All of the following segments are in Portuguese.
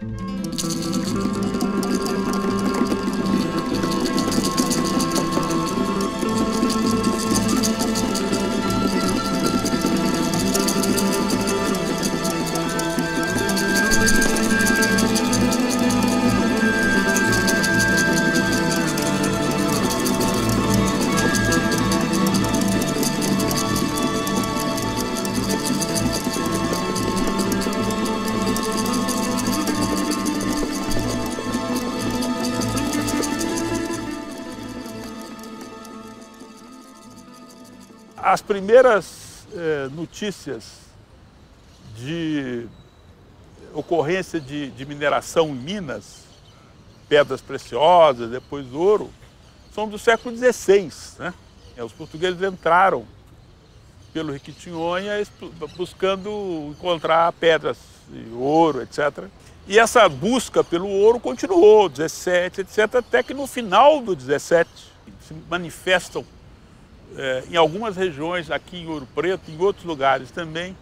Thank you. primeiras eh, notícias de ocorrência de, de mineração em Minas, pedras preciosas, depois ouro, são do século XVI. Né? É, os portugueses entraram pelo Riquitinhonha buscando encontrar pedras, ouro, etc. E essa busca pelo ouro continuou, 17, etc., até que no final do 17 se manifestam é, em algumas regiões, aqui em Ouro Preto, em outros lugares também,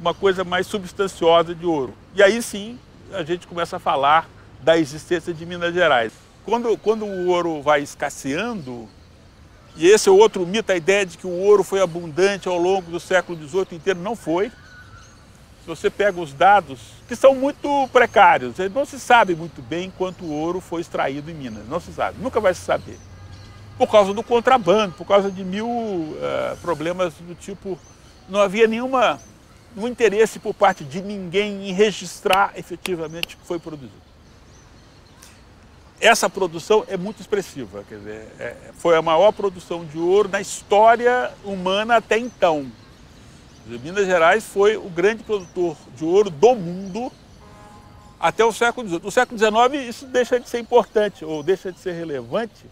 uma coisa mais substanciosa de ouro. E aí sim a gente começa a falar da existência de Minas Gerais. Quando, quando o ouro vai escasseando, e esse é outro mito, a ideia de que o ouro foi abundante ao longo do século XVIII inteiro, não foi. Se você pega os dados, que são muito precários, eh, não se sabe muito bem quanto ouro foi extraído em Minas, não se sabe, nunca vai se saber por causa do contrabando, por causa de mil eh, problemas do tipo. Não havia nenhuma, nenhum interesse por parte de ninguém em registrar efetivamente o que foi produzido. Essa produção é muito expressiva, quer dizer, é, foi a maior produção de ouro na história humana até então. Minas Gerais foi o grande produtor de ouro do mundo até o século XVIII. No século XIX isso deixa de ser importante ou deixa de ser relevante,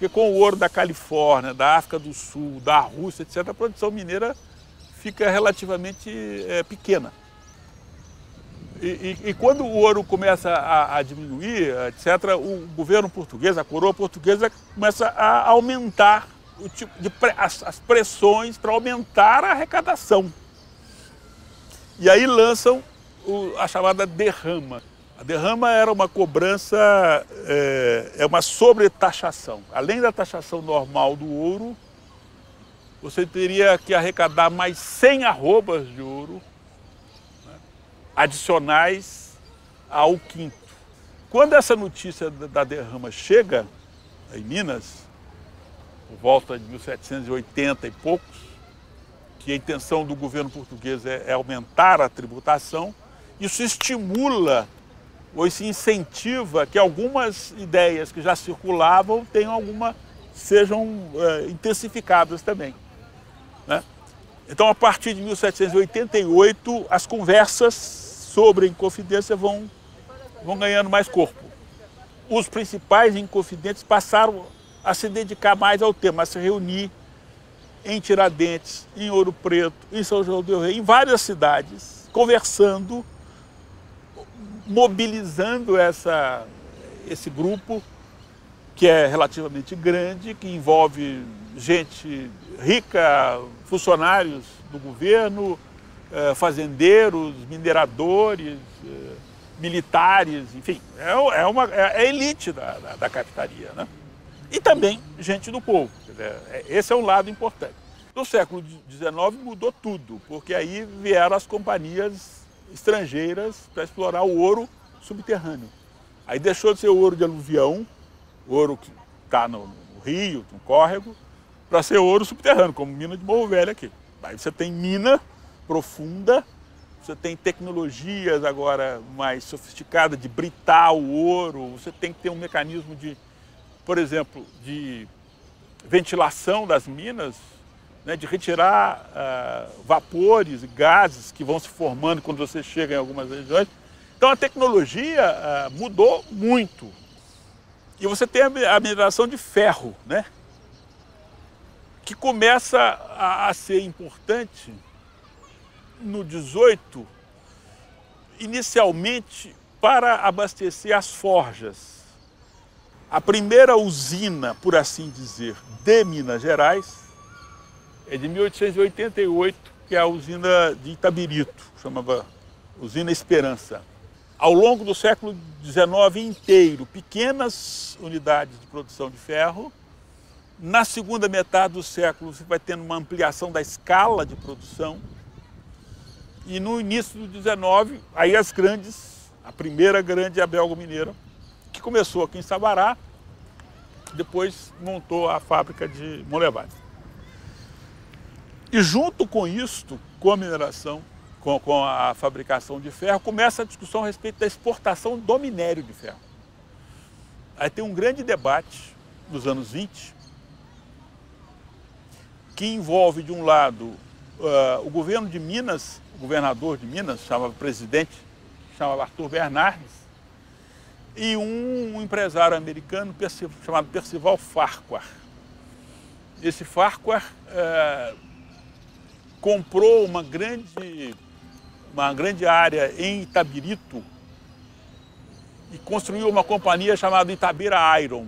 porque com o ouro da Califórnia, da África do Sul, da Rússia, etc., a produção mineira fica relativamente é, pequena. E, e, e, quando o ouro começa a, a, diminuir, etc., o governo português, a coroa portuguesa, começa a aumentar o tipo de as, as pressões para aumentar a arrecadação. E aí lançam o, a chamada derrama, a derrama era uma cobrança, é, é uma sobretaxação. Além da taxação normal do ouro, você teria que arrecadar mais 100 arrobas de ouro né, adicionais ao quinto. Quando essa notícia da derrama chega em Minas, por volta de 1780 e poucos, que a intenção do governo português é, é aumentar a tributação, isso estimula ou se incentiva que algumas ideias que já circulavam tenham alguma sejam é, intensificadas também. Né? Então, a partir de 1788, as conversas sobre a Inconfidência vão, vão ganhando mais corpo. Os principais Inconfidentes passaram a se dedicar mais ao tema, a se reunir em Tiradentes, em Ouro Preto, em São João del Rei, em várias cidades, conversando mobilizando essa, esse grupo, que é relativamente grande, que envolve gente rica, funcionários do governo, eh, fazendeiros, mineradores, eh, militares, enfim, é, é, uma, é a elite da, da, da capitaria. Né? E também gente do povo. É, esse é um lado importante. No século XIX mudou tudo, porque aí vieram as companhias estrangeiras para explorar o ouro subterrâneo. Aí deixou de ser o ouro de aluvião, ouro que está no, no, rio, no córrego, para ser ouro subterrâneo, como mina de Morro Velho aqui. Aí você tem mina profunda, você tem tecnologias agora mais sofisticadas de britar o ouro, você tem que ter um mecanismo de, por exemplo, de ventilação das minas né, de retirar uh, vapores e gases que vão se formando quando você chega em algumas regiões. Então a tecnologia uh, mudou muito. E você tem a mineração de ferro, né? que começa a, a ser importante no 18, inicialmente para abastecer as forjas. A primeira usina, por assim dizer, de Minas Gerais é de 1888, que é a usina de Itabirito, chamava Usina Esperança. Ao longo do século XIX inteiro, pequenas unidades de produção de ferro. Na segunda metade do século, você vai tendo uma ampliação da escala de produção. E no início do XIX, aí as grandes, a primeira grande é a Belga Mineira, que começou aqui em Sabará, depois montou a fábrica de Molevade. E junto com isto, com a mineração, com, com a fabricação de ferro, começa a discussão a respeito da exportação do minério de ferro. Aí tem um grande debate nos anos 20, que envolve, de um lado, uh, o governo de Minas, o governador de Minas, chamava presidente, chamava Arthur Bernardes, e um empresário americano chamado Percival Farquhar. Esse Farquhar uh, comprou uma grande, uma grande área em Itabirito e construiu uma companhia chamada Itabira Iron.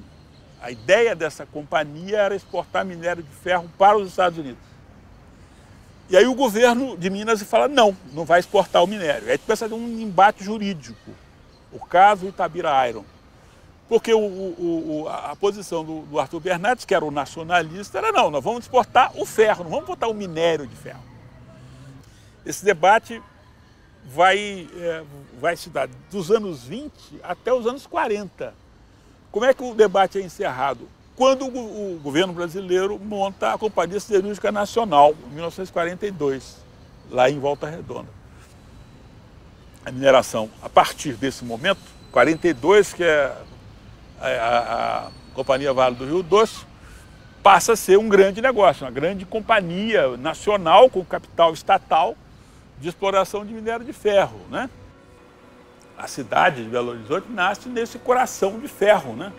A ideia dessa companhia era exportar minério de ferro para os Estados Unidos. E aí o governo de Minas fala, não, não vai exportar o minério. Aí começa a ter um embate jurídico. O caso Itabira Iron. Porque o, o, o, a posição do, do, Arthur Bernardes, que era o nacionalista, era não, nós vamos exportar o ferro, não vamos botar o minério de ferro. Esse debate vai, é, vai se dar dos anos 20 até os anos 40. Como é que o debate é encerrado? Quando o, governo brasileiro monta a Companhia Siderúrgica Nacional, em 1942, lá em Volta Redonda. A mineração, a partir desse momento, 42, que é a, a Companhia Vale do Rio Doce passa a ser um grande negócio, uma grande companhia nacional com capital estatal de exploração de minério de ferro, né? A cidade de Belo Horizonte nasce nesse coração de ferro, né?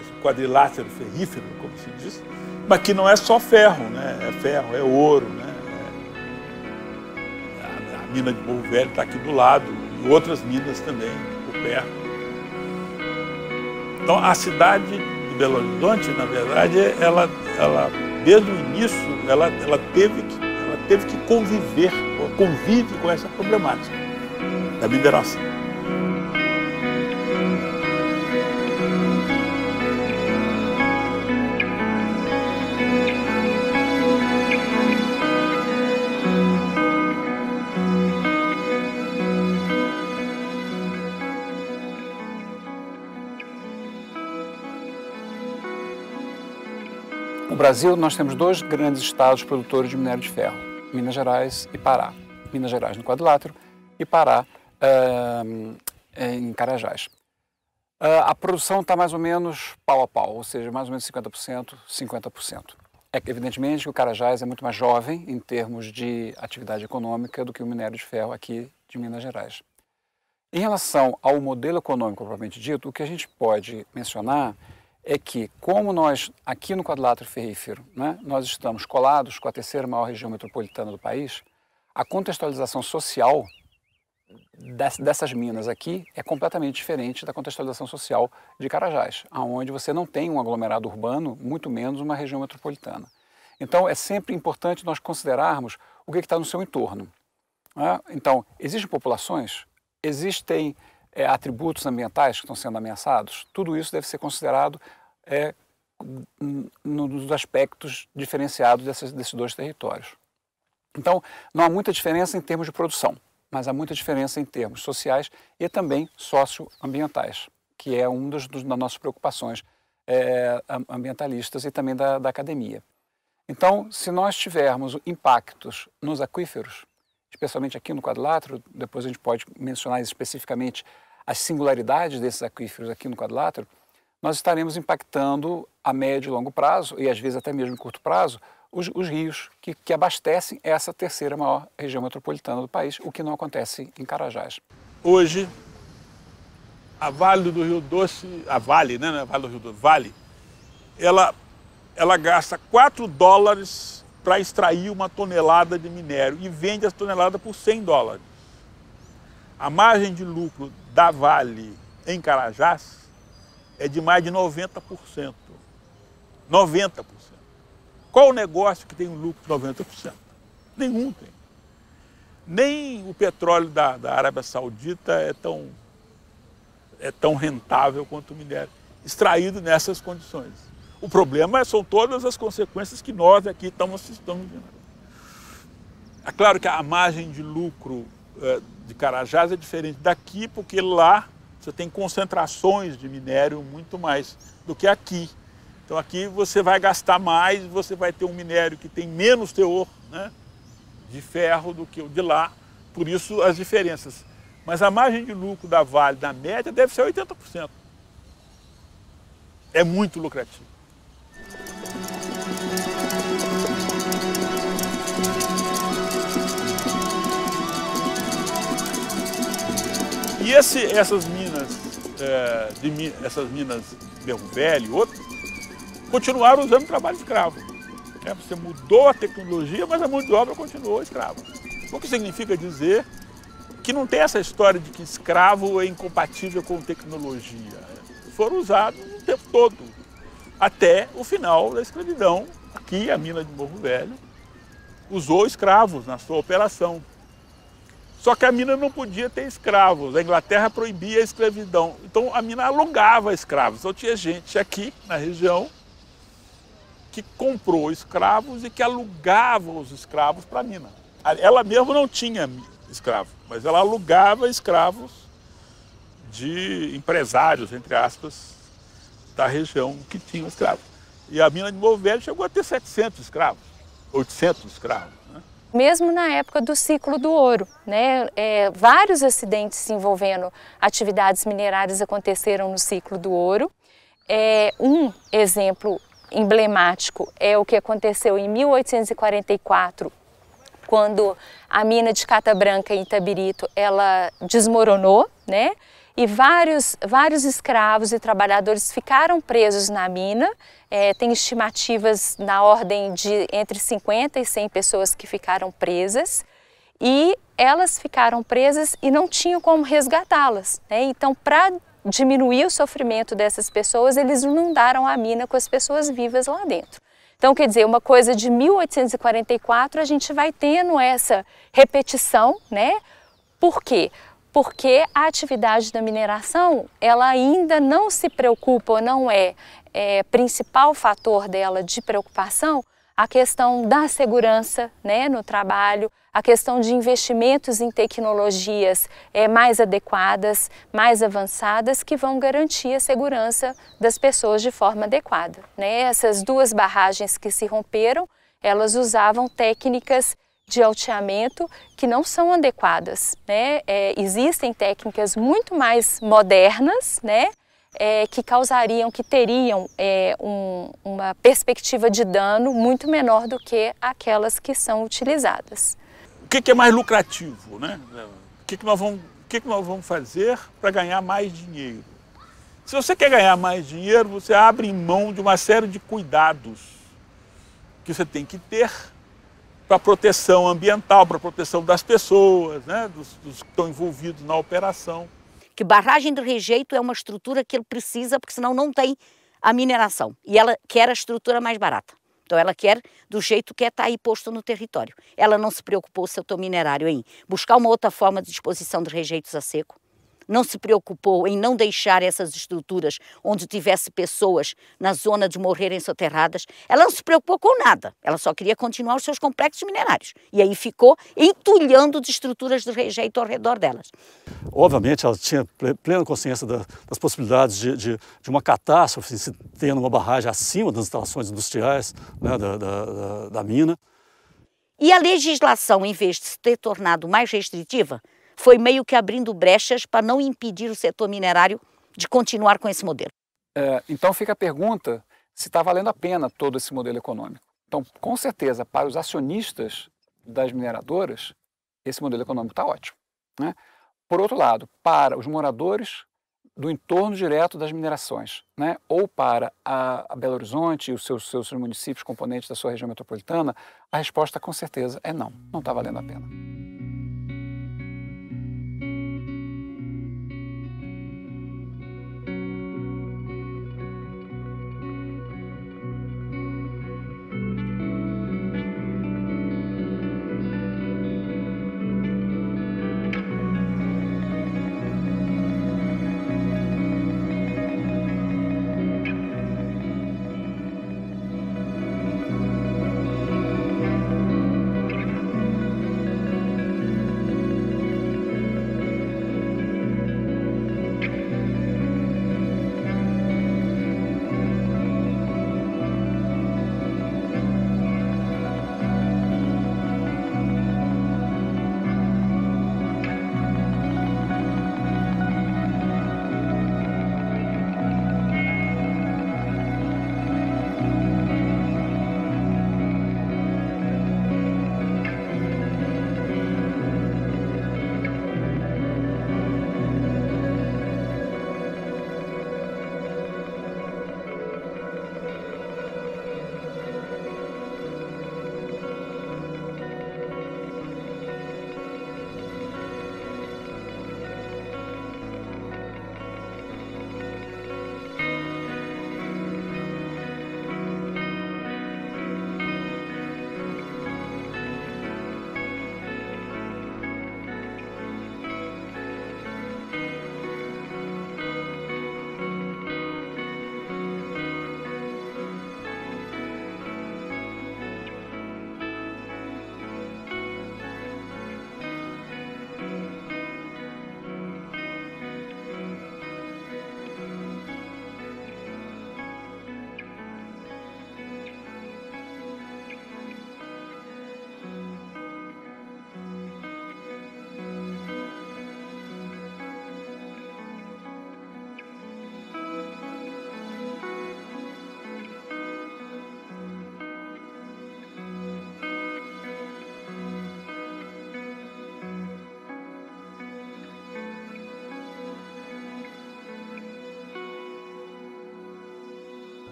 Esse quadrilátero ferrífero, como se diz, mas que não é só ferro, né? É ferro, é ouro, né? É... A mina de Morro Velho está aqui do lado e outras minas também por perto. Então, a cidade de Belo Horizonte, na verdade, ela, ela desde o início, ela, ela, teve que, ela teve que conviver, convive com essa problemática da mineração. Brasil, nós temos dois grandes estados produtores de minério de ferro, Minas Gerais e Pará. Minas Gerais no quadrilátero e Pará uh, em Carajás. Uh, a produção está mais ou menos pau a pau, ou seja, mais ou menos 50%, 50%. É que, evidentemente, que o Carajás é muito mais jovem em termos de atividade econômica do que o minério de ferro aqui de Minas Gerais. Em relação ao modelo econômico propriamente dito, o que a gente pode mencionar é que, como nós, aqui no quadrilátero ferrífero, né, nós estamos colados com a terceira maior região metropolitana do país, a contextualização social dessas minas aqui é completamente diferente da contextualização social de Carajás, aonde você não tem um aglomerado urbano, muito menos uma região metropolitana. Então, é sempre importante nós considerarmos o que é está no seu entorno. Né? Então, existem populações, existem é, atributos ambientais que estão sendo ameaçados, tudo isso deve ser considerado é, nos aspectos diferenciados desses, desses dois territórios. Então, não há muita diferença em termos de produção, mas há muita diferença em termos sociais e também socioambientais, que é uma das, das nossas preocupações é, ambientalistas e também da, da academia. Então, se nós tivermos impactos nos aquíferos, especialmente aqui no quadrilátero, depois a gente pode mencionar especificamente as singularidades desses aquíferos aqui no quadrilátero, nós estaremos impactando a médio e longo prazo, e às vezes até mesmo curto prazo, os, os rios que, que, abastecem essa terceira maior região metropolitana do país, o que não acontece em Carajás. Hoje, a Vale do Rio Doce, a Vale, né, né a Vale do Rio Doce, Vale, ela, ela gasta 4 dólares para extrair uma tonelada de minério e vende essa tonelada por 100 dólares. A margem de lucro da Vale em Carajás é de mais de 90%. 90%. Qual o negócio que tem um lucro de 90%? Nenhum tem. Nem o petróleo da, da Arábia Saudita é tão, é tão rentável quanto o minério extraído nessas condições. O problema são todas as consequências que nós aqui estamos assistindo. É claro que a margem de lucro eh, de Carajás é diferente daqui, porque lá você tem concentrações de minério muito mais do que aqui. Então aqui você vai gastar mais, você vai ter um minério que tem menos teor né, de ferro do que o de lá, por isso as diferenças. Mas a margem de lucro da Vale, na média, deve ser 80%. É muito lucrativo. E esse, essas minas, é, de, essas minas Berro Velho e outras, continuaram usando trabalho escravo. É, você mudou a tecnologia, mas a mão de obra continuou escrava. O que significa dizer que não tem essa história de que escravo é incompatível com tecnologia. Né? Foram usados o tempo todo, até o final da escravidão. Aqui, a mina de Morro Velho usou escravos na sua operação. Só que a mina não podia ter escravos, a Inglaterra proibia a escravidão. Então a mina alugava escravos. Então tinha gente aqui na região que comprou escravos e que alugava os escravos para a mina. Ela mesma não tinha escravo, mas ela alugava escravos de empresários, entre aspas, da região que tinham escravos. E a mina de Movel chegou a ter 700 escravos, 800 escravos mesmo na época do ciclo do ouro. Né? É, vários acidentes envolvendo atividades minerárias aconteceram no ciclo do ouro. É, um exemplo emblemático é o que aconteceu em 1844, quando a mina de Cata Branca em Itabirito ela desmoronou, né? e vários, vários escravos e trabalhadores ficaram presos na mina. É, tem estimativas na ordem de entre 50 e 100 pessoas que ficaram presas e elas ficaram presas e não tinham como resgatá-las. Né? Então, para diminuir o sofrimento dessas pessoas, eles inundaram a mina com as pessoas vivas lá dentro. Então, quer dizer, uma coisa de 1844, a gente vai tendo essa repetição, né? Por quê? porque a atividade da mineração ela ainda não se preocupa, ou não é, é principal fator dela de preocupação a questão da segurança né, no trabalho, a questão de investimentos em tecnologias é, mais adequadas, mais avançadas, que vão garantir a segurança das pessoas de forma adequada. Né? Essas duas barragens que se romperam, elas usavam técnicas de alteamento que não são adequadas. Né? É, existem técnicas muito mais modernas né? É, que causariam, que teriam é, um, uma perspectiva de dano muito menor do que aquelas que são utilizadas. O que, que é mais lucrativo? Né? O, que, que, nós vamos, o que, que nós vamos fazer para ganhar mais dinheiro? Se você quer ganhar mais dinheiro, você abre mão de uma série de cuidados que você tem que ter para proteção ambiental, para proteção das pessoas, né, dos, dos que estão envolvidos na operação. Que barragem de rejeito é uma estrutura que ele precisa, porque senão não tem a mineração. E ela quer a estrutura mais barata. Então ela quer do jeito que é tá aí posto no território. Ela não se preocupou se eu estou minerário em Buscar uma outra forma de disposição de rejeitos a seco, não se preocupou em não deixar essas estruturas onde tivesse pessoas na zona de morrerem soterradas. Ela não se preocupou com nada, ela só queria continuar os seus complexos minerários. E aí ficou entulhando de estruturas de rejeito ao redor delas. Obviamente, ela tinha plena consciência das possibilidades de, de, de uma catástrofe se tendo uma barragem acima das instalações industriais né, da, da, da mina. E a legislação, em vez de se ter tornado mais restritiva, foi meio que abrindo brechas para não impedir o setor minerário de continuar com esse modelo. É, então fica a pergunta se está valendo a pena todo esse modelo econômico. Então, com certeza, para os acionistas das mineradoras, esse modelo econômico está ótimo. Né? Por outro lado, para os moradores do entorno direto das minerações, né? ou para a, a Belo Horizonte e os seus, seus municípios componentes da sua região metropolitana, a resposta com certeza é não, não está valendo a pena.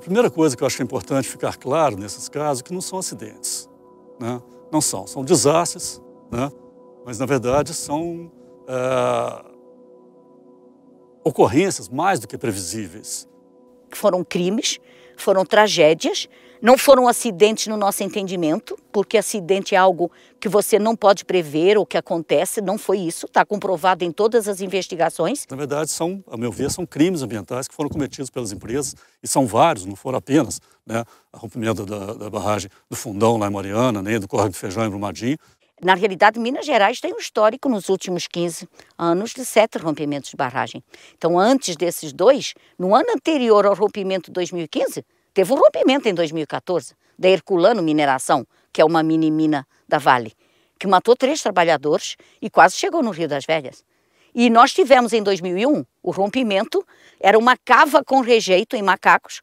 A primeira coisa que eu acho que é importante ficar claro nesses casos é que não são acidentes. Né? Não são, são desastres, né? mas na verdade são é, ocorrências mais do que previsíveis. Foram crimes, foram tragédias, não foram acidentes no nosso entendimento, porque acidente é algo que você não pode prever ou que acontece, não foi isso, está comprovado em todas as investigações. Na verdade, são, a meu ver, são crimes ambientais que foram cometidos pelas empresas, e são vários, não foram apenas né, a rompimento da, da barragem do Fundão lá em Mariana, nem né, do Corre do Feijão em Brumadinho. Na realidade, Minas Gerais tem um histórico nos últimos 15 anos de sete rompimentos de barragem. Então, antes desses dois, no ano anterior ao rompimento de 2015, Teve um rompimento em 2014 da Herculano Mineração, que é uma mini mina da Vale, que matou três trabalhadores e quase chegou no Rio das Velhas. E nós tivemos em 2001 o rompimento, era uma cava com rejeito em macacos,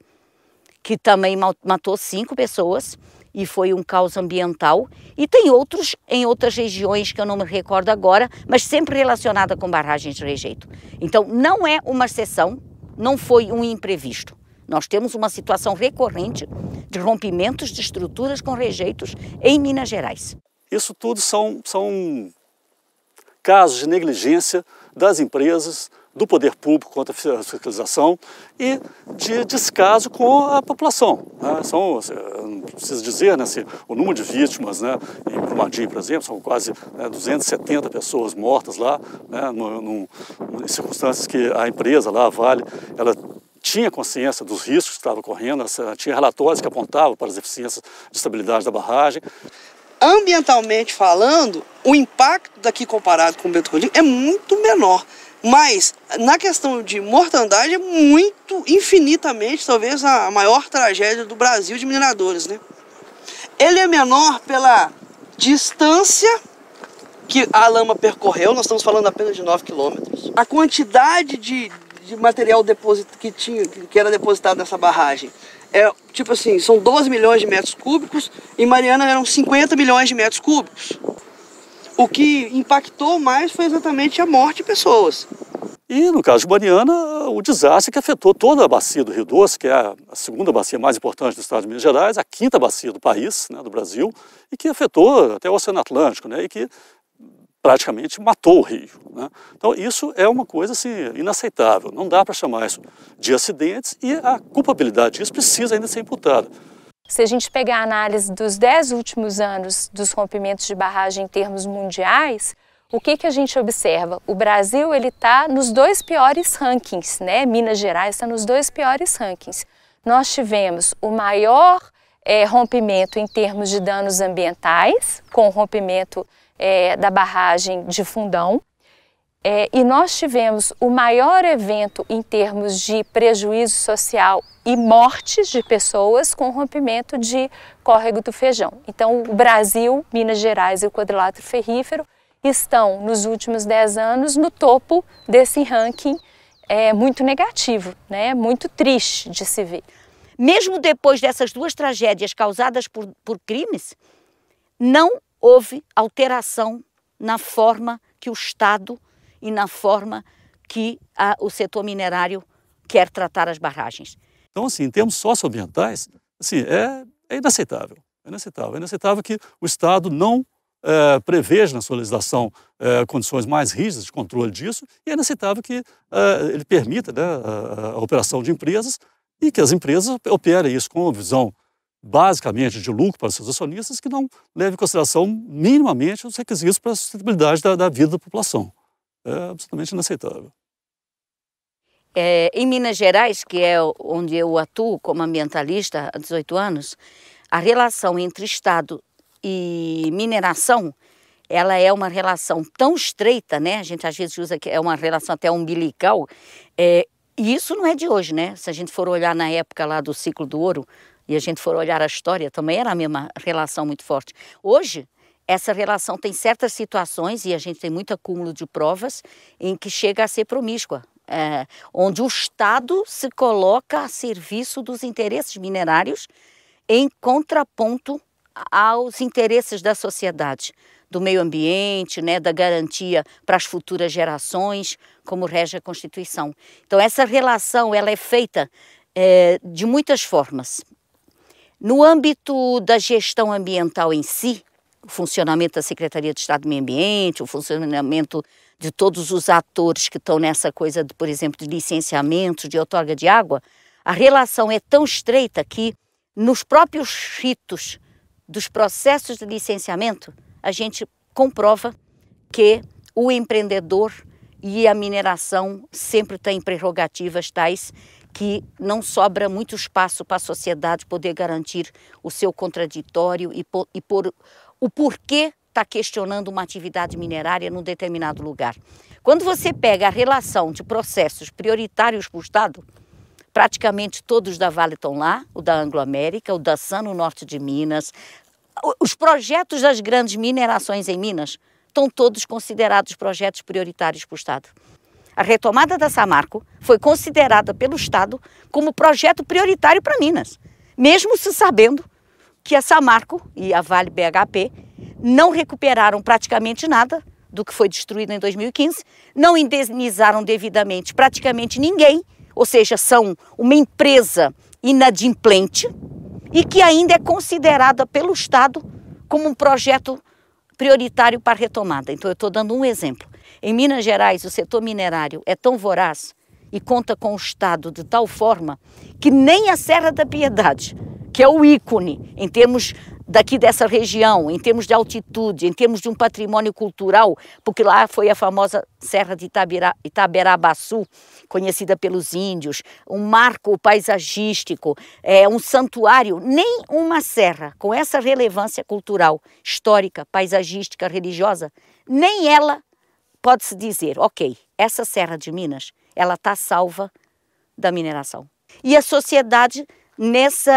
que também matou cinco pessoas e foi um caos ambiental. E tem outros em outras regiões que eu não me recordo agora, mas sempre relacionada com barragens de rejeito. Então não é uma exceção, não foi um imprevisto. Nós temos uma situação recorrente de rompimentos de estruturas com rejeitos em Minas Gerais. Isso tudo são, são casos de negligência das empresas, do poder público contra a fiscalização e de descaso com a população. Né? São, assim, não preciso dizer, né, se, o número de vítimas né, em Brumadinho, por exemplo, são quase né, 270 pessoas mortas lá, né, no, no, em circunstâncias que a empresa lá, a Vale, ela tinha consciência dos riscos que estavam correndo, tinha relatórios que apontavam para as deficiências de estabilidade da barragem. Ambientalmente falando, o impacto daqui comparado com o Bento Rodrigues é muito menor. Mas na questão de mortandade é muito, infinitamente, talvez a maior tragédia do Brasil de mineradores, né? Ele é menor pela distância que a lama percorreu, nós estamos falando apenas de 9 quilômetros. A quantidade de de material deposito, que, tinha, que era depositado nessa barragem. É, tipo assim, são 12 milhões de metros cúbicos, em Mariana eram 50 milhões de metros cúbicos. O que impactou mais foi exatamente a morte de pessoas. E no caso de Mariana, o desastre que afetou toda a bacia do Rio Doce, que é a segunda bacia mais importante do estado de Minas Gerais, a quinta bacia do país, né, do Brasil, e que afetou até o Oceano Atlântico, né, e que praticamente matou o rio. Né? Então isso é uma coisa assim, inaceitável, não dá para chamar isso de acidentes e a culpabilidade disso precisa ainda ser imputada. Se a gente pegar a análise dos dez últimos anos dos rompimentos de barragem em termos mundiais, o que, que a gente observa? O Brasil ele está nos dois piores rankings, né? Minas Gerais está nos dois piores rankings. Nós tivemos o maior é, rompimento em termos de danos ambientais, com rompimento é, da barragem de Fundão. É, e nós tivemos o maior evento em termos de prejuízo social e mortes de pessoas com rompimento de córrego do feijão. Então, o Brasil, Minas Gerais e o quadrilátero ferrífero estão, nos últimos 10 anos, no topo desse ranking é, muito negativo, né? muito triste de se ver. Mesmo depois dessas duas tragédias causadas por, por crimes, não houve alteração na forma que o Estado e na forma que a, o setor minerário quer tratar as barragens. Então, assim, em termos socioambientais, assim, é, é inaceitável. É inaceitável. É inaceitável que o Estado não é, preveja na sua legislação é, condições mais rígidas de controle disso e é inaceitável que é, ele permita né, a, a operação de empresas e que as empresas operem isso com visão basicamente de lucro para seus acionistas que não leve em consideração minimamente os requisitos para a sustentabilidade da, da vida da população. É absolutamente inaceitável. É, em Minas Gerais, que é onde eu atuo como ambientalista há 18 anos, a relação entre Estado e mineração ela é uma relação tão estreita, né? A gente às vezes usa que é uma relação até umbilical. É, e isso não é de hoje, né? Se a gente for olhar na época lá do ciclo do ouro, e a gente for olhar a história, também era a mesma relação muito forte. Hoje, essa relação tem certas situações, e a gente tem muito acúmulo de provas, em que chega a ser promíscua, é, onde o Estado se coloca a serviço dos interesses minerários em contraponto aos interesses da sociedade, do meio ambiente, né, da garantia para as futuras gerações, como rege a Constituição. Então, essa relação ela é feita é, de muitas formas. No âmbito da gestão ambiental em si, o funcionamento da Secretaria de Estado do Meio Ambiente, o funcionamento de todos os atores que estão nessa coisa, de, por exemplo, de licenciamento, de outorga de água, a relação é tão estreita que nos próprios ritos dos processos de licenciamento, a gente comprova que o empreendedor e a mineração sempre têm prerrogativas tais que não sobra muito espaço para a sociedade poder garantir o seu contraditório e, por, e por o porquê está questionando uma atividade minerária num determinado lugar. Quando você pega a relação de processos prioritários para o Estado, praticamente todos da Vale estão lá, o da Anglo-América, o da SAN no norte de Minas, os projetos das grandes minerações em Minas estão todos considerados projetos prioritários para o Estado. A retomada da Samarco foi considerada pelo Estado como projeto prioritário para Minas, mesmo se sabendo que a Samarco e a Vale BHP não recuperaram praticamente nada do que foi destruído em 2015, não indenizaram devidamente praticamente ninguém, ou seja, são uma empresa inadimplente e que ainda é considerada pelo Estado como um projeto prioritário para a retomada. Então, eu estou dando um exemplo. Em Minas Gerais, o setor minerário é tão voraz e conta com o Estado de tal forma que nem a Serra da Piedade, que é o ícone em termos daqui dessa região, em termos de altitude, em termos de um patrimônio cultural, porque lá foi a famosa Serra de Itabira, Itaberabaçu, conhecida pelos índios, um marco paisagístico, é um santuário, nem uma serra com essa relevância cultural, histórica, paisagística, religiosa, nem ela pode-se dizer, ok, essa Serra de Minas, ela está salva da mineração. E a sociedade, nessa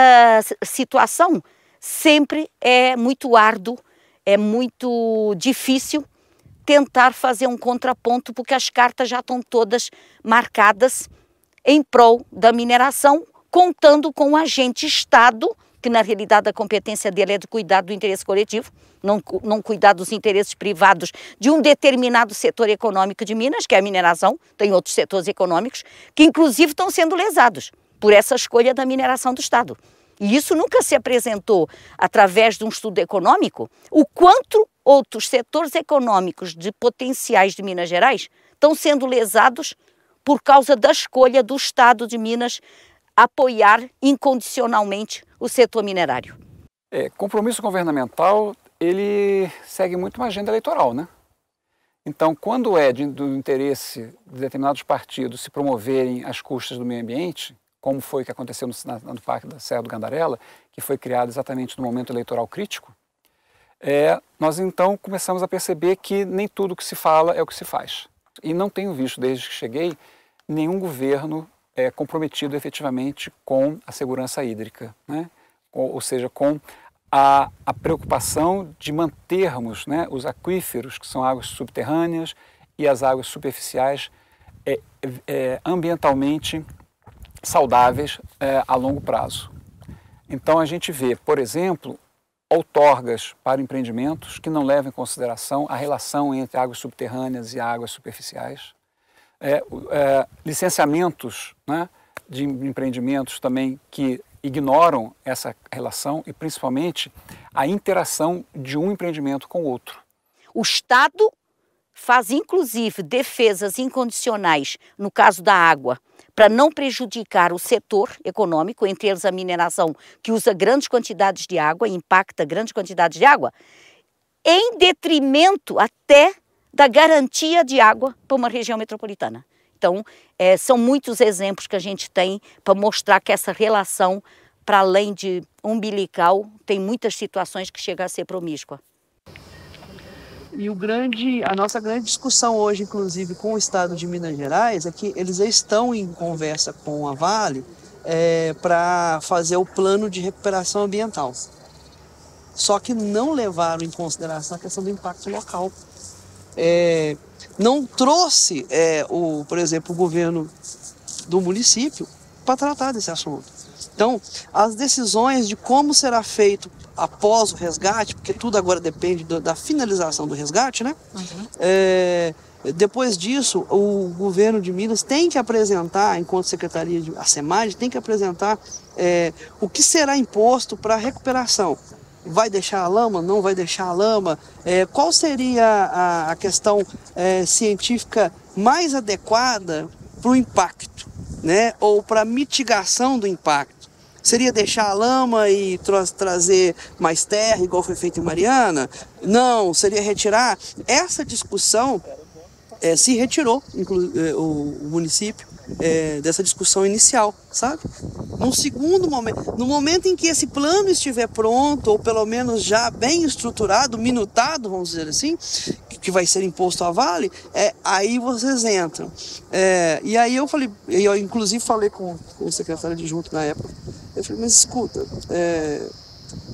situação, sempre é muito árduo, é muito difícil tentar fazer um contraponto, porque as cartas já estão todas marcadas em prol da mineração, contando com o agente Estado que na realidade a competência dele é de cuidar do interesse coletivo, não, não cuidar dos interesses privados de um determinado setor econômico de Minas, que é a mineração, tem outros setores econômicos, que inclusive estão sendo lesados por essa escolha da mineração do Estado. E isso nunca se apresentou através de um estudo econômico, o quanto outros setores econômicos de potenciais de Minas Gerais estão sendo lesados por causa da escolha do Estado de Minas apoiar incondicionalmente o setor minerário. É, compromisso governamental, ele segue muito uma agenda eleitoral, né? Então, quando é de, do interesse de determinados partidos se promoverem às custas do meio ambiente, como foi que aconteceu no, no Parque da Serra do Gandarela, que foi criado exatamente no momento eleitoral crítico, é, nós então começamos a perceber que nem tudo que se fala é o que se faz. E não tenho visto, desde que cheguei, nenhum governo é, comprometido efetivamente com a segurança hídrica, né? ou, ou seja, com a, a, preocupação de mantermos né, os aquíferos, que são águas subterrâneas, e as águas superficiais é, é, ambientalmente saudáveis é, a longo prazo. Então a gente vê, por exemplo, outorgas para empreendimentos que não levam em consideração a relação entre águas subterrâneas e águas superficiais é, é, licenciamentos né, de empreendimentos também que ignoram essa relação e principalmente a interação de um empreendimento com o outro. O Estado faz inclusive defesas incondicionais no caso da água para não prejudicar o setor econômico, entre eles a mineração, que usa grandes quantidades de água impacta grandes quantidades de água, em detrimento até da garantia de água para uma região metropolitana. Então, é, são muitos exemplos que a gente tem para mostrar que essa relação, para além de umbilical, tem muitas situações que chegam a ser promíscua. E o grande, a nossa grande discussão hoje, inclusive, com o Estado de Minas Gerais, é que eles estão em conversa com a Vale é, para fazer o plano de recuperação ambiental. Só que não levaram em consideração a questão do impacto local é, não trouxe, é, o, por exemplo, o governo do município para tratar desse assunto. Então, as decisões de como será feito após o resgate, porque tudo agora depende do, da finalização do resgate, né? Uhum. É, depois disso, o governo de Minas tem que apresentar, enquanto secretaria de a SEMAD, tem que apresentar é, o que será imposto para a recuperação vai deixar a lama, não vai deixar a lama? É, qual seria a, a questão é, científica mais adequada para o impacto, né? ou para mitigação do impacto? Seria deixar a lama e tra trazer mais terra, igual foi feito em Mariana? Não, seria retirar. Essa discussão é, se retirou é, o, o município é, dessa discussão inicial, sabe? Num segundo momento, no momento em que esse plano estiver pronto, ou pelo menos já bem estruturado, minutado, vamos dizer assim, que vai ser imposto à Vale, é, aí vocês entram. É, e aí eu falei, eu inclusive falei com, com o secretário adjunto na época, eu falei, mas escuta, é,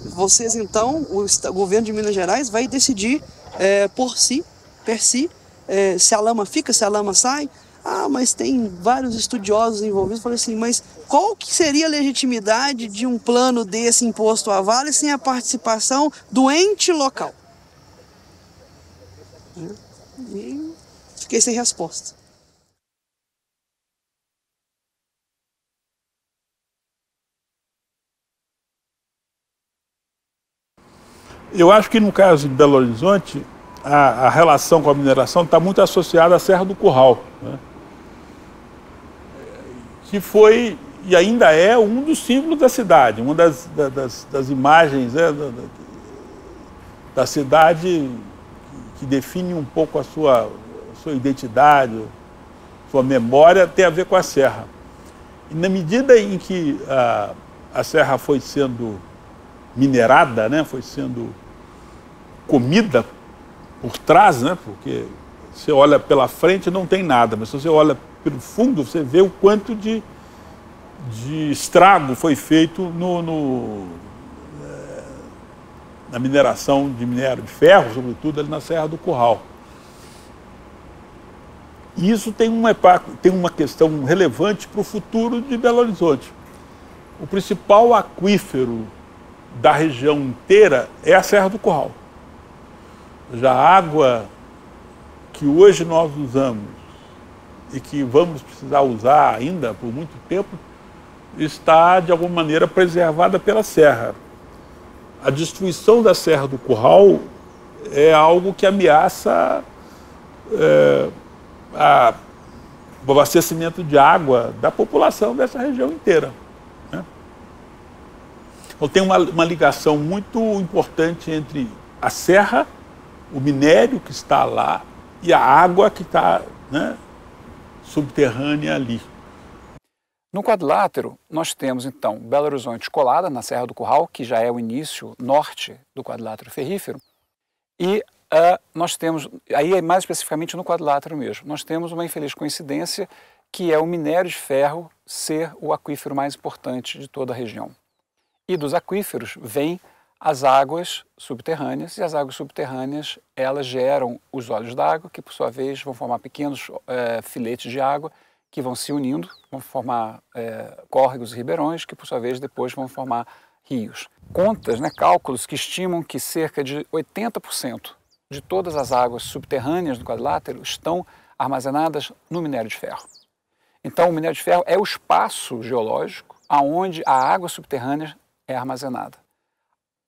vocês então, o, o, governo de Minas Gerais vai decidir é, por si, per si, é, se a lama fica, se a lama sai, ah, mas tem vários estudiosos envolvidos. falei assim, mas qual que seria a legitimidade de um plano desse imposto a Vale sem a participação do ente local? E fiquei sem resposta. Eu acho que no caso de Belo Horizonte, a, a relação com a mineração está muito associada à Serra do Curral. Né? que foi e ainda é um dos símbolos da cidade, uma das, das, das imagens né, da, da, cidade que define um pouco a sua, a sua identidade, sua memória, tem a ver com a serra. E na medida em que a, a serra foi sendo minerada, né, foi sendo comida por trás, né, porque você olha pela frente não tem nada, mas se você olha pelo fundo, você vê o quanto de, de estrago foi feito no, no eh, na mineração de minério de ferro, sobretudo ali na Serra do Curral. E isso tem uma, tem uma questão relevante para o futuro de Belo Horizonte. O principal aquífero da região inteira é a Serra do Curral. Já a água que hoje nós usamos e que vamos precisar usar ainda por muito tempo, está de alguma maneira preservada pela serra. A destruição da Serra do Curral é algo que ameaça é, a, o abastecimento de água da população dessa região inteira. Né? Então, tem uma, uma ligação muito importante entre a serra, o minério que está lá e a água que está né, subterrânea ali. No quadrilátero, nós temos então Belo Horizonte colada na Serra do Curral, que já é o início norte do quadrilátero ferrífero, e uh, nós temos, aí é mais especificamente no quadrilátero mesmo, nós temos uma infeliz coincidência que é o minério de ferro ser o aquífero mais importante de toda a região. E dos aquíferos vem as águas subterrâneas, e as águas subterrâneas elas geram os olhos d'água, que por sua vez vão formar pequenos é, filetes de água que vão se unindo, vão formar é, córregos e ribeirões, que por sua vez depois vão formar rios. Contas, né, cálculos que estimam que cerca de 80% de todas as águas subterrâneas do quadrilátero estão armazenadas no minério de ferro. Então, o minério de ferro é o espaço geológico aonde a água subterrânea é armazenada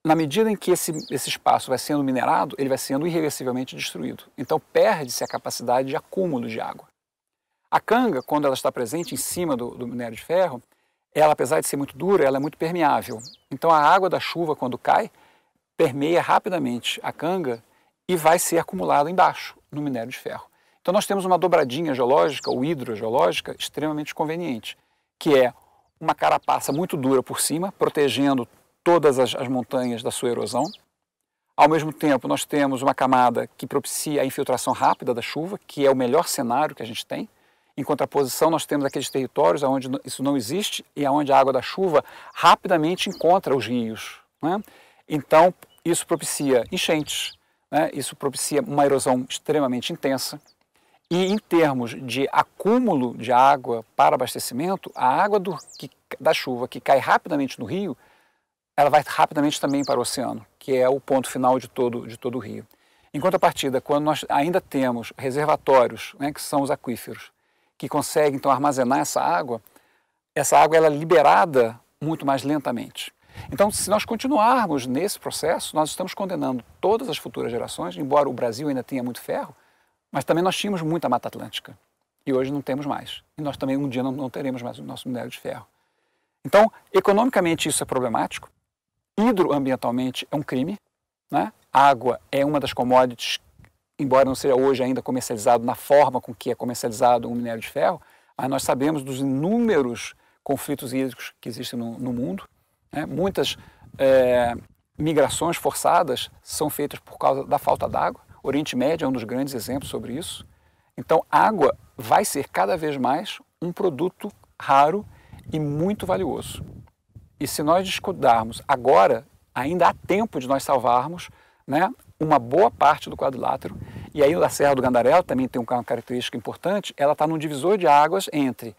na medida em que esse, esse espaço vai sendo minerado, ele vai sendo irreversivelmente destruído. Então perde-se a capacidade de acúmulo de água. A canga, quando ela está presente em cima do, do minério de ferro, ela, apesar de ser muito dura, ela é muito permeável. Então a água da chuva, quando cai, permeia rapidamente a canga e vai ser acumulada embaixo, no minério de ferro. Então nós temos uma dobradinha geológica ou hidrogeológica extremamente conveniente, que é uma carapaça muito dura por cima, protegendo todas as, as montanhas da sua erosão. Ao mesmo tempo, nós temos uma camada que propicia a infiltração rápida da chuva, que é o melhor cenário que a gente tem. Em contraposição, nós temos aqueles territórios onde isso não existe e onde a água da chuva rapidamente encontra os rios. Né? Então, isso propicia enchentes, né? isso propicia uma erosão extremamente intensa. E em termos de acúmulo de água para abastecimento, a água do, que, da chuva que cai rapidamente no rio ela vai rapidamente também para o oceano, que é o ponto final de todo, de todo o rio. Em contrapartida, quando nós ainda temos reservatórios, né, que são os aquíferos, que conseguem então armazenar essa água, essa água ela é liberada muito mais lentamente. Então, se nós continuarmos nesse processo, nós estamos condenando todas as futuras gerações, embora o Brasil ainda tenha muito ferro, mas também nós tínhamos muita Mata Atlântica. E hoje não temos mais. E nós também um dia não, não teremos mais o nosso minério de ferro. Então, economicamente isso é problemático hidroambientalmente é um crime. Né? Água é uma das commodities, embora não seja hoje ainda comercializado na forma com que é comercializado o um minério de ferro, mas nós sabemos dos inúmeros conflitos hídricos que existem no, no mundo. Né? Muitas é, migrações forçadas são feitas por causa da falta d'água. O Oriente Médio é um dos grandes exemplos sobre isso. Então, água vai ser cada vez mais um produto raro e muito valioso. E se nós discutirmos agora, ainda há tempo de nós salvarmos né, uma boa parte do quadrilátero. E aí a Serra do Gandarel também tem uma característica importante, ela está num divisor de águas entre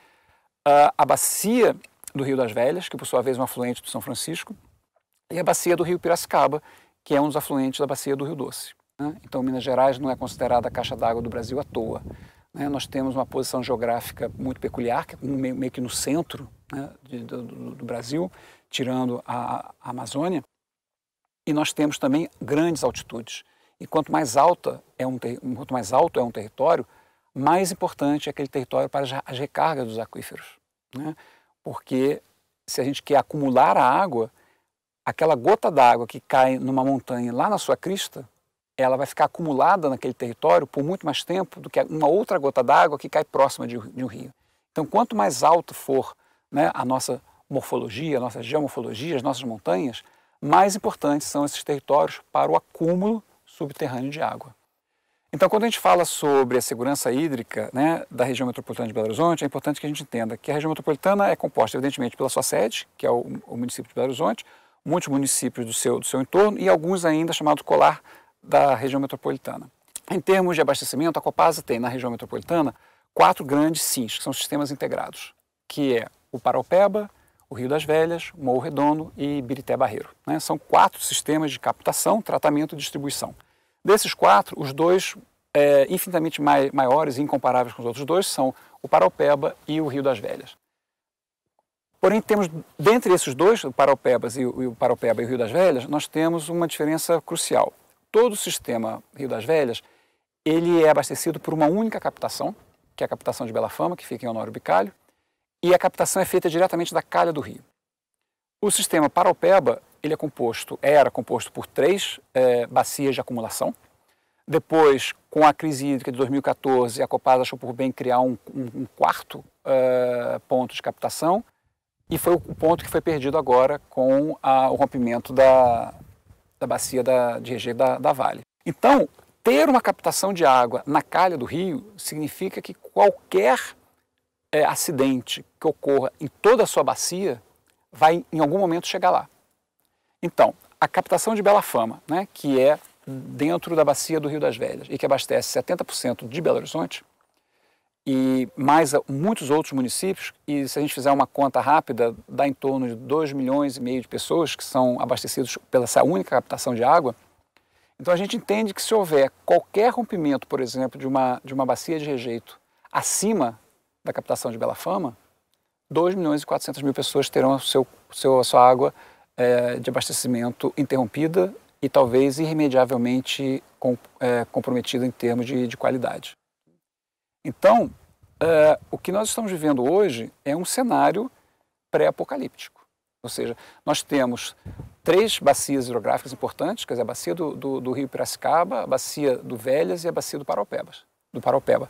uh, a bacia do Rio das Velhas, que por sua vez é um afluente do São Francisco, e a bacia do Rio Piracicaba, que é um dos afluentes da bacia do Rio Doce. Né? Então Minas Gerais não é considerada a caixa d'água do Brasil à toa. Né? Nós temos uma posição geográfica muito peculiar, é meio, meio que no centro né, de, do, do, Brasil, tirando a, a Amazônia. E nós temos também grandes altitudes. E quanto mais alta é um quanto mais alto é um território, mais importante é aquele território para a recarga dos aquíferos, né? Porque se a gente quer acumular a água, aquela gota d'água que cai numa montanha lá na sua crista, ela vai ficar acumulada naquele território por muito mais tempo do que uma outra gota d'água que cai próxima de, um rio. Então, quanto mais alto for né, a nossa morfologia, a nossa geomorfologia, as nossas montanhas, mais importantes são esses territórios para o acúmulo subterrâneo de água. Então, quando a gente fala sobre a segurança hídrica né, da região metropolitana de Belo Horizonte, é importante que a gente entenda que a região metropolitana é composta, evidentemente, pela sua sede, que é o, o município de Belo Horizonte, muitos municípios do seu, do seu entorno e alguns ainda chamados colar da região metropolitana. Em termos de abastecimento, a Copasa tem na região metropolitana quatro grandes SINs, que são sistemas integrados, que é o Paraupeba, o Rio das Velhas, o Morro Redondo e Birité Barreiro. Né? São quatro sistemas de captação, tratamento e distribuição. Desses quatro, os dois é, infinitamente mai maiores e incomparáveis com os outros dois são o Paraupeba e o Rio das Velhas. Porém, temos, dentre esses dois, o Paraupebas e o, e o Paraupeba e o Rio das Velhas, nós temos uma diferença crucial todo o sistema Rio das Velhas, ele é abastecido por uma única captação, que é a captação de Bela Fama, que fica em Honório Bicalho, e a captação é feita diretamente da calha do rio. O sistema Paraupeba, ele é composto, era composto por três é, bacias de acumulação. Depois, com a crise hídrica de 2014, a Copasa achou por bem criar um, um, um quarto é, ponto de captação, e foi o ponto que foi perdido agora com a, o rompimento da, da bacia da, de rejeito da, da Vale. Então, ter uma captação de água na calha do rio significa que qualquer é, acidente que ocorra em toda a sua bacia vai em algum momento chegar lá. Então, a captação de Bela Fama, né, que é dentro da bacia do Rio das Velhas e que abastece 70% de Belo Horizonte, e mais muitos outros municípios, e se a gente fizer uma conta rápida, dá em torno de 2 milhões e meio de pessoas que são abastecidos pela essa única captação de água. Então a gente entende que se houver qualquer rompimento, por exemplo, de uma, de uma bacia de rejeito acima da captação de Bela Fama, 2 milhões e 400 mil pessoas terão a, seu, seu, a sua água é, de abastecimento interrompida e talvez irremediavelmente com, é, comprometida em termos de, de qualidade. Então, uh, o que nós estamos vivendo hoje é um cenário pré-apocalíptico. Ou seja, nós temos três bacias hidrográficas importantes, a bacia do, do, do, Rio Piracicaba, a bacia do Velhas e a bacia do Paraupeba. do Paropeba.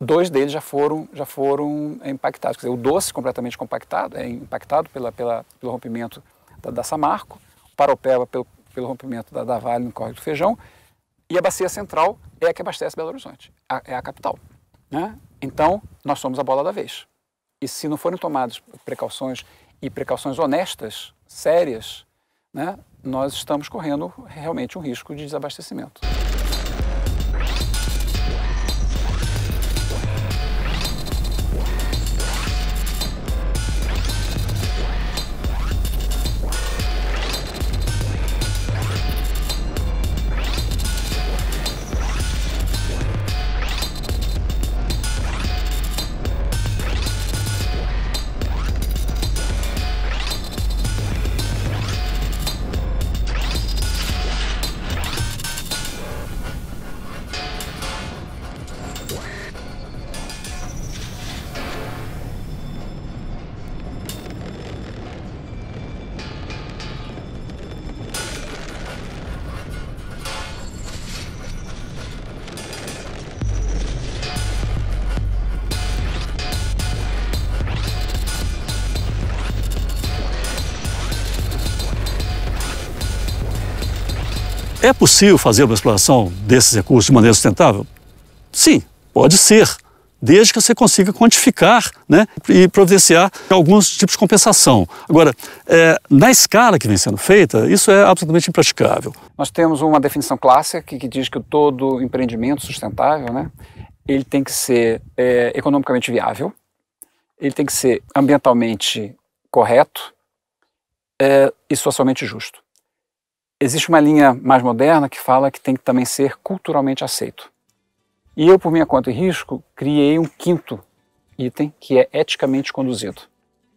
Dois deles já foram, já foram eh, impactados. Quer dizer, o Doce completamente compactado, é impactado pela, pela pelo rompimento da, da, Samarco, o Paraupeba pelo, pelo rompimento da, da Vale no Córrego do Feijão, e a bacia central é a que abastece Belo Horizonte, a, é a capital. Né? Então, nós somos a bola da vez. E se não forem tomadas precauções e precauções honestas, sérias, né, nós estamos correndo realmente um risco de desabastecimento. É possível fazer uma exploração desses recursos de maneira sustentável? Sim, pode ser, desde que você consiga quantificar né, e providenciar alguns tipos de compensação. Agora, é, na escala que vem sendo feita, isso é absolutamente impraticável. Nós temos uma definição clássica que, que diz que todo empreendimento sustentável, né, ele tem que ser é, economicamente viável, ele tem que ser ambientalmente correto é, e socialmente justo. Existe uma linha mais moderna que fala que tem que também ser culturalmente aceito. E eu, por minha conta e risco, criei um quinto item que é eticamente conduzido.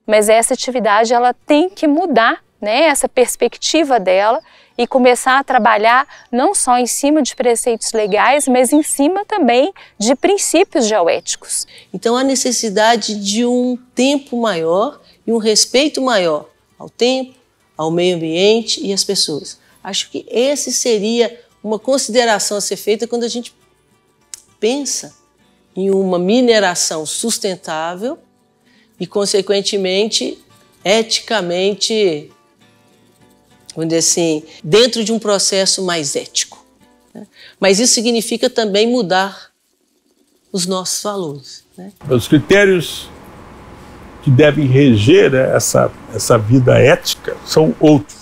Mas essa atividade ela tem que mudar né, essa perspectiva dela e começar a trabalhar não só em cima de preceitos legais, mas em cima também de princípios geoéticos. Então a necessidade de um tempo maior e um respeito maior ao tempo, ao meio ambiente e às pessoas. Acho que esse seria uma consideração a ser feita quando a gente pensa em uma mineração sustentável e, consequentemente, eticamente, vamos dizer assim, dentro de um processo mais ético. Né? Mas isso significa também mudar os nossos valores. Né? Os critérios que devem reger essa, essa vida ética são outros.